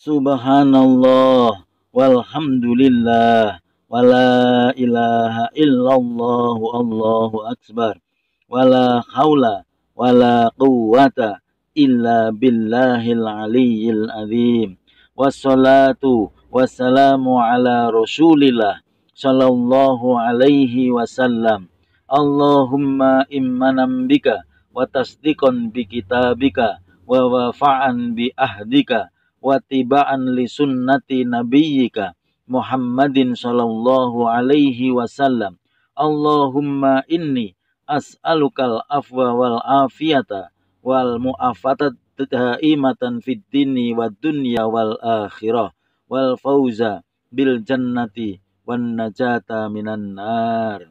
Subhanallah walhamdulillah wala ilaha illallah Allahu akbar wala khawla, wala quwata illa billahil aliyyil azim wassalatu wassalamu ala rasulillah sallallahu alaihi wasallam Allahumma immanan bika wa tasdikon bi kitabika wa wafa'an bi ahdika wa tiba'an li sunnati nabiyyika Muhammadin sallallahu alaihi wasallam. Allahumma inni as'alukal afwa wal afiyata wal mu'afata daimatan fid dini wad dunya wal akhirah wal fauza bil jannati wan najata minan nar.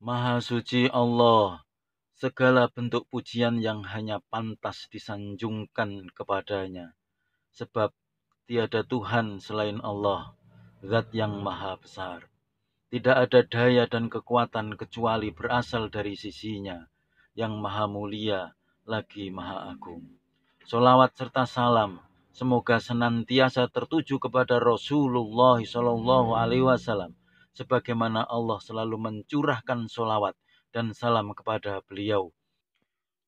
Maha suci Allah, segala bentuk pujian yang hanya pantas disanjungkan kepadanya. Sebab tiada Tuhan selain Allah, zat yang maha besar. Tidak ada daya dan kekuatan kecuali berasal dari sisinya, yang maha mulia lagi maha agung. Solawat serta salam semoga senantiasa tertuju kepada Rasulullah SAW sebagaimana Allah selalu mencurahkan solawat dan salam kepada beliau.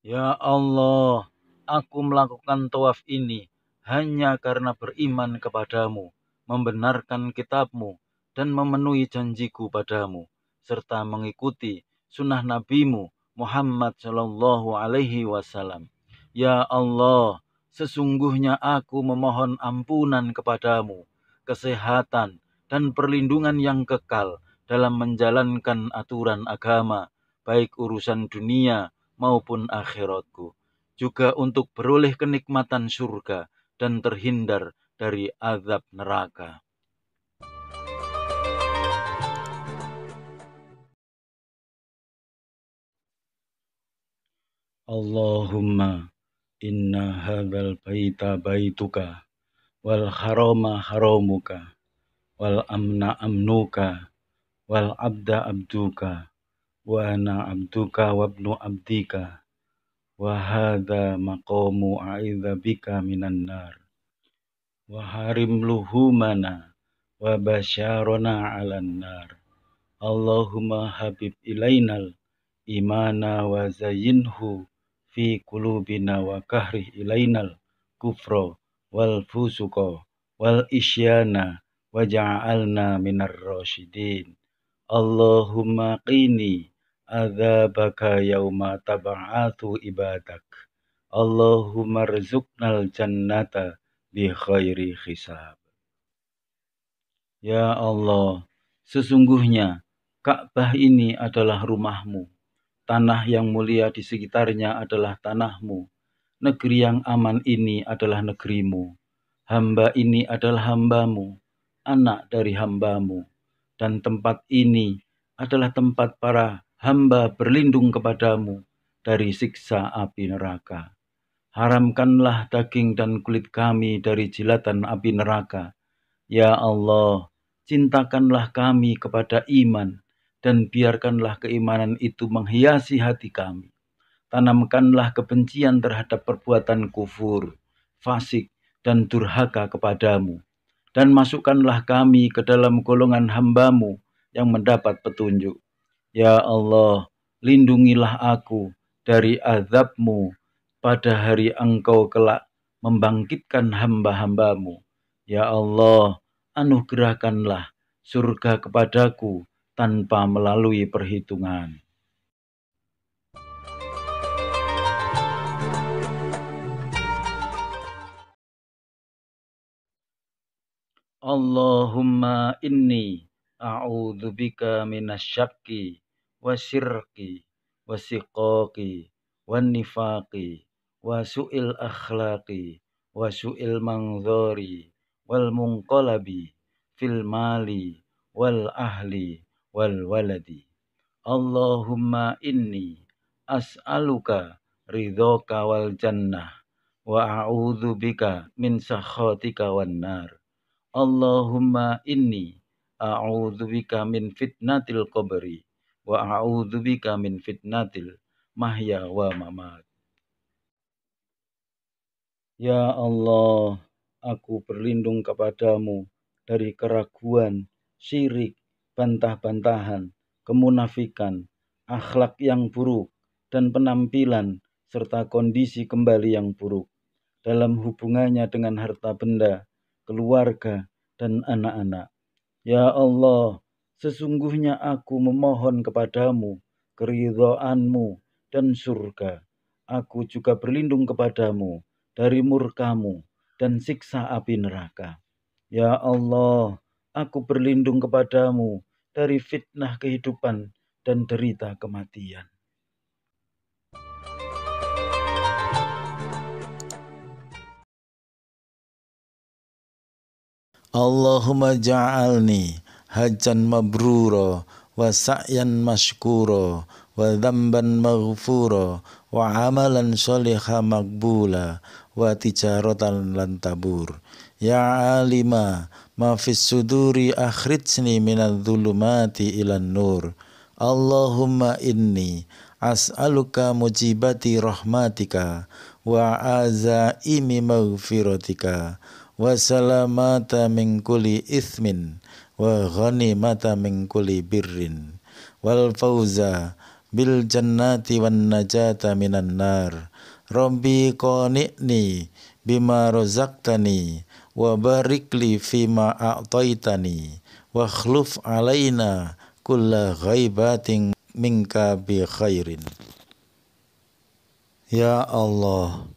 Ya Allah, aku melakukan tawaf ini hanya karena beriman kepadamu, membenarkan kitabmu, dan memenuhi janjiku padamu, serta mengikuti sunnah nabimu Muhammad Shallallahu Alaihi Wasallam. Ya Allah, sesungguhnya aku memohon ampunan kepadamu, kesehatan, dan perlindungan yang kekal dalam menjalankan aturan agama baik urusan dunia maupun akhiratku, juga untuk beroleh kenikmatan surga dan terhindar dari azab neraka. Allahumma inna hadzal baita baituka wal harama haramuka wal amna amnuka wal abda abduka wa ana abduka wa ibnu abdika wa hadha maqamu a'idza bika minan nar wa harim luhumana wa basyarana 'alan nar Allahumma habib ilainal imana wa zayyinhu fi qulubina wa kahrih ilainal kufra wal fusuqa wal isyana ja'alna minar rasyidin Allahumma qini adzabaka yauma taba'atu ibadak. Allahumma rizuknal jannata bi khairi khisab. Ya Allah, sesungguhnya Ka'bah ini adalah rumahmu. Tanah yang mulia di sekitarnya adalah tanahmu. Negeri yang aman ini adalah negerimu. Hamba ini adalah hambamu, anak dari hambamu. Dan tempat ini adalah tempat para hamba berlindung kepadamu dari siksa api neraka. Haramkanlah daging dan kulit kami dari jilatan api neraka. Ya Allah, cintakanlah kami kepada iman, dan biarkanlah keimanan itu menghiasi hati kami. Tanamkanlah kebencian terhadap perbuatan kufur, fasik, dan durhaka kepadamu. Dan masukkanlah kami ke dalam golongan hambamu yang mendapat petunjuk. Ya Allah, lindungilah aku dari azabmu pada hari engkau kelak membangkitkan hamba-hambamu. Ya Allah, anugerahkanlah surga kepadaku tanpa melalui perhitungan. Allahumma inni A'udzu bika minasyakki wasyirki wasiqaqi wan nifaqi wa su'il akhlaqi wa su'il wal munqalabi fil mali wal ahli wal waladi Allahumma inni as'aluka ridhoka wal jannah wa a'udzu bika min sakhatika wan nar Allahumma inni a'udzubika min fitnatil qabri wa a'udzubika min fitnatil mahya wa mamat. Ya Allah, aku berlindung kepadamu dari keraguan, syirik, bantah-bantahan, kemunafikan, akhlak yang buruk, dan penampilan serta kondisi kembali yang buruk dalam hubungannya dengan harta benda, keluarga, dan anak-anak. Ya Allah, sesungguhnya aku memohon kepadamu keridhaanmu dan surga. Aku juga berlindung kepadamu dari murkamu dan siksa api neraka. Ya Allah, aku berlindung kepadamu dari fitnah kehidupan dan derita kematian. Allahumma ja'alni hajjan mabrura wa sa'yan mashkura wa dhamban maghfura wa amalan sholiha makbula wa tijaratan lan tabur ya alima ma fis suduri akhrijni minadh dhulumati ilan nur Allahumma inni as'aluka mujibati rahmatika wa azaimi maghfiratika wa salamata min kulli ithmin wa ghanimata min kulli birrin wal fauza bil jannati wan najata minan nar rabbi qani'ni bima razaqtani wa barikli fima a'taitani wa khluf alaina kulla ghaibatin minka bi khairin Ya Allah,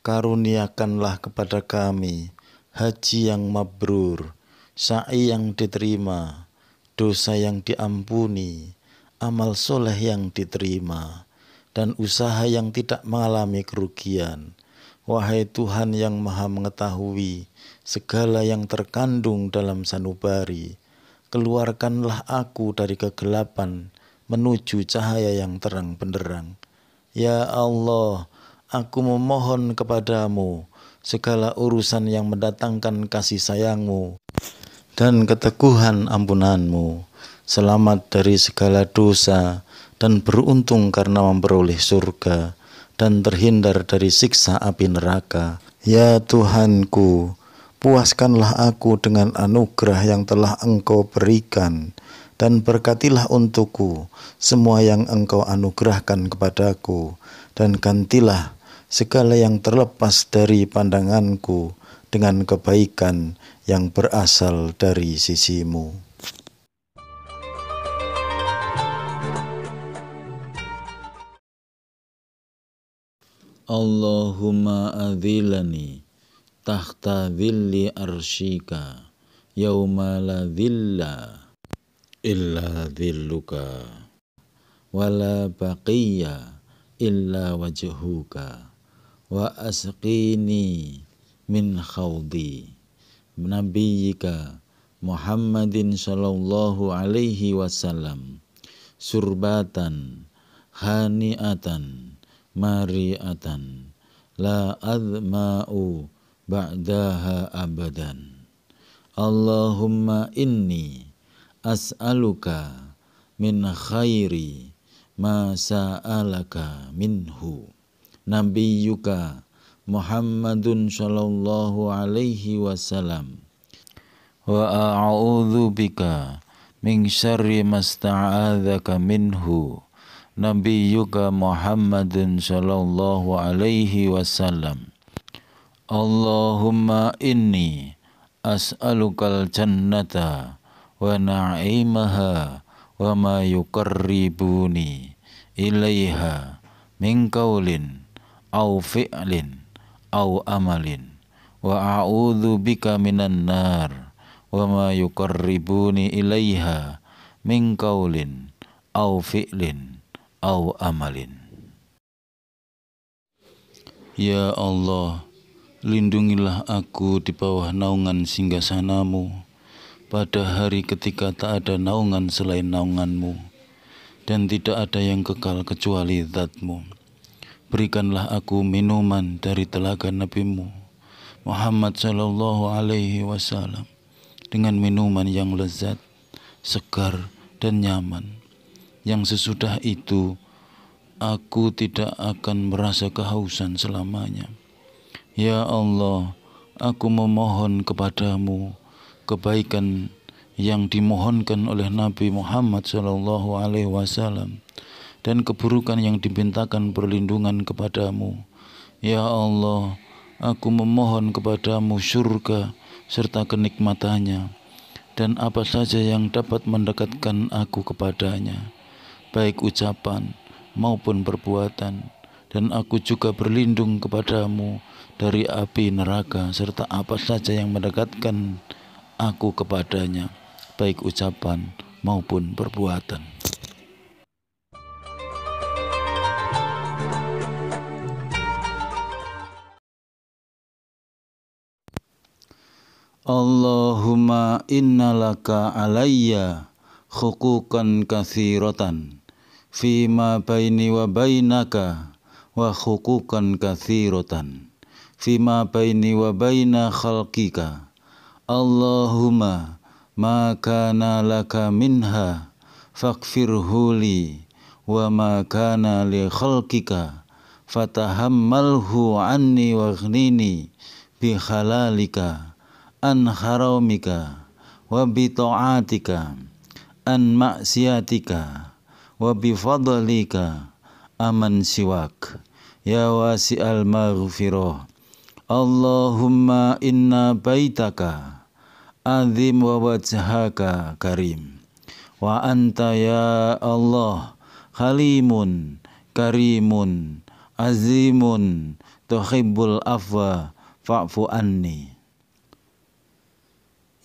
karuniakanlah kepada kami haji yang mabrur, sa'i yang diterima, dosa yang diampuni, amal soleh yang diterima, dan usaha yang tidak mengalami kerugian. Wahai Tuhan yang maha mengetahui segala yang terkandung dalam sanubari, keluarkanlah aku dari kegelapan menuju cahaya yang terang benderang. Ya Allah, aku memohon kepadamu, segala urusan yang mendatangkan kasih sayangmu dan keteguhan ampunanmu, selamat dari segala dosa dan beruntung karena memperoleh surga dan terhindar dari siksa api neraka. Ya Tuhanku, puaskanlah aku dengan anugerah yang telah Engkau berikan dan berkatilah untukku semua yang engkau anugerahkan kepadaku, dan gantilah segala yang terlepas dari pandanganku dengan kebaikan yang berasal dari sisimu. Allahumma adhilani tahta dhilli arshika yauma la dhilla illa dhilluka wala baqiyya illa wajhuka wa asqini min khawdi nabiyika Muhammadin sallallahu alaihi wasallam surbatan haniatan mariatan la adma'u ba'daha abadan Allahumma inni as'aluka min khairi ma sa'alaka minhu nabiyyuka Muhammadun sallallahu alaihi wasallam wa a'udzu bika min syarri masta'adzaka minhu nabiyyuka Muhammadun sallallahu alaihi wasallam Allahumma inni as'alukal jannata wa na'imaha wa ma yukarribuni ilaiha min kaulin au fi'lin au amalin wa a'udzu bika minan nar wa ma yuqarribuni ilaiha min qaulin au fi'lin au amalin Ya Allah lindungilah aku di bawah naungan singgasanamu pada hari ketika tak ada naungan selain naunganmu dan tidak ada yang kekal kecuali zatmu berikanlah aku minuman dari telaga nabimu Muhammad sallallahu alaihi wasallam dengan minuman yang lezat, segar dan nyaman. Yang sesudah itu aku tidak akan merasa kehausan selamanya. Ya Allah, aku memohon kepadamu kebaikan yang dimohonkan oleh Nabi Muhammad sallallahu alaihi wasallam dan keburukan yang dimintakan perlindungan kepadamu. Ya Allah, aku memohon kepadamu surga serta kenikmatannya dan apa saja yang dapat mendekatkan aku kepadanya, baik ucapan maupun perbuatan. Dan aku juga berlindung kepadamu dari api neraka serta apa saja yang mendekatkan aku kepadanya, baik ucapan maupun perbuatan. Allahumma innalaka alayya khukukan kathiratan fima baini wa bainaka wa khukukan kathiratan fima baini wa baina khalqika Allahumma ma kana laka minha faqfirhu li wa ma kana li khalqika fatahammalhu anni wa ghnini bi halalika an haramika wa bi ta'atika an maksiatika wa bi fadlika aman siwak ya al maghfirah Allahumma inna baitaka azim wa wajhaka karim wa anta ya Allah halimun, karimun azimun tuhibbul afwa fa'fu anni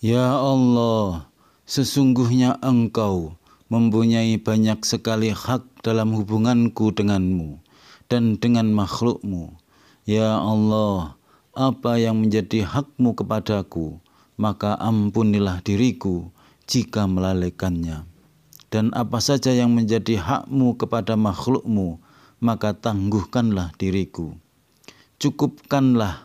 Ya Allah, sesungguhnya Engkau mempunyai banyak sekali hak dalam hubunganku denganmu dan dengan makhlukmu. Ya Allah, apa yang menjadi hakmu kepadaku, maka ampunilah diriku jika melalaikannya. Dan apa saja yang menjadi hakmu kepada makhlukmu, maka tangguhkanlah diriku. Cukupkanlah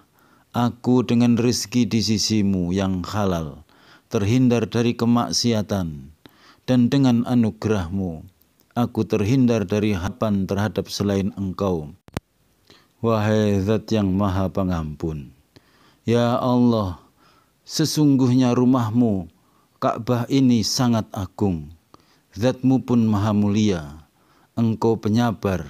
aku dengan rezeki di sisimu yang halal terhindar dari kemaksiatan, dan dengan anugerahmu, aku terhindar dari hapan terhadap selain engkau. Wahai zat yang maha pengampun. Ya Allah, sesungguhnya rumahmu, Ka'bah ini sangat agung. Zatmu pun maha mulia. Engkau penyabar,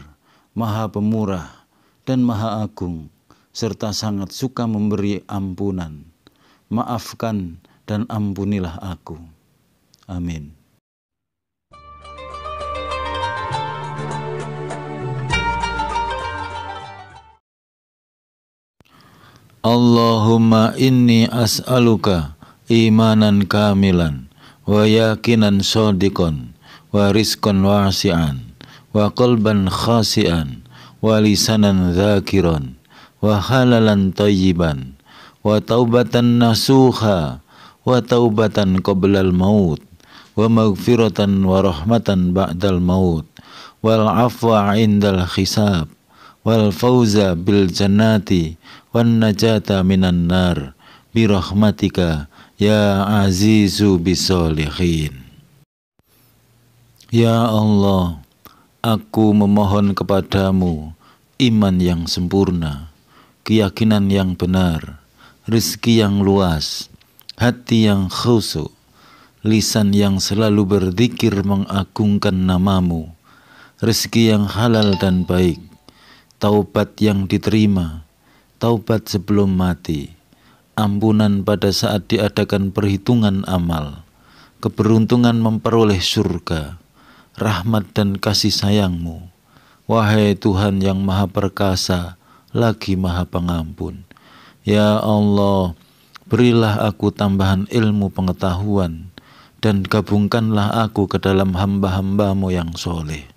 maha pemurah, dan maha agung, serta sangat suka memberi ampunan. Maafkan dan ampunilah aku. Amin. Allahumma inni as'aluka imanan kamilan wa yakinan sodikon wa rizkon wasi'an wa qalban khasi'an wa lisanan dhakiron wa halalan tayyiban wa taubatan nasuha wa taubatan qoblal maut wa maghfiratan wa rahmatan ba'dal maut wal afwa indal khisab wal fauza bil jannati wan najata minan nar bi rahmatika ya azizu bisolihin Ya Allah aku memohon kepadamu iman yang sempurna keyakinan yang benar rizki yang luas hati yang khusyuk, lisan yang selalu berzikir mengagungkan namamu, rezeki yang halal dan baik, taubat yang diterima, taubat sebelum mati, ampunan pada saat diadakan perhitungan amal, keberuntungan memperoleh surga, rahmat dan kasih sayangmu. Wahai Tuhan yang maha perkasa, lagi maha pengampun. Ya Allah, Berilah aku tambahan ilmu pengetahuan, dan gabungkanlah aku ke dalam hamba-hambamu yang soleh.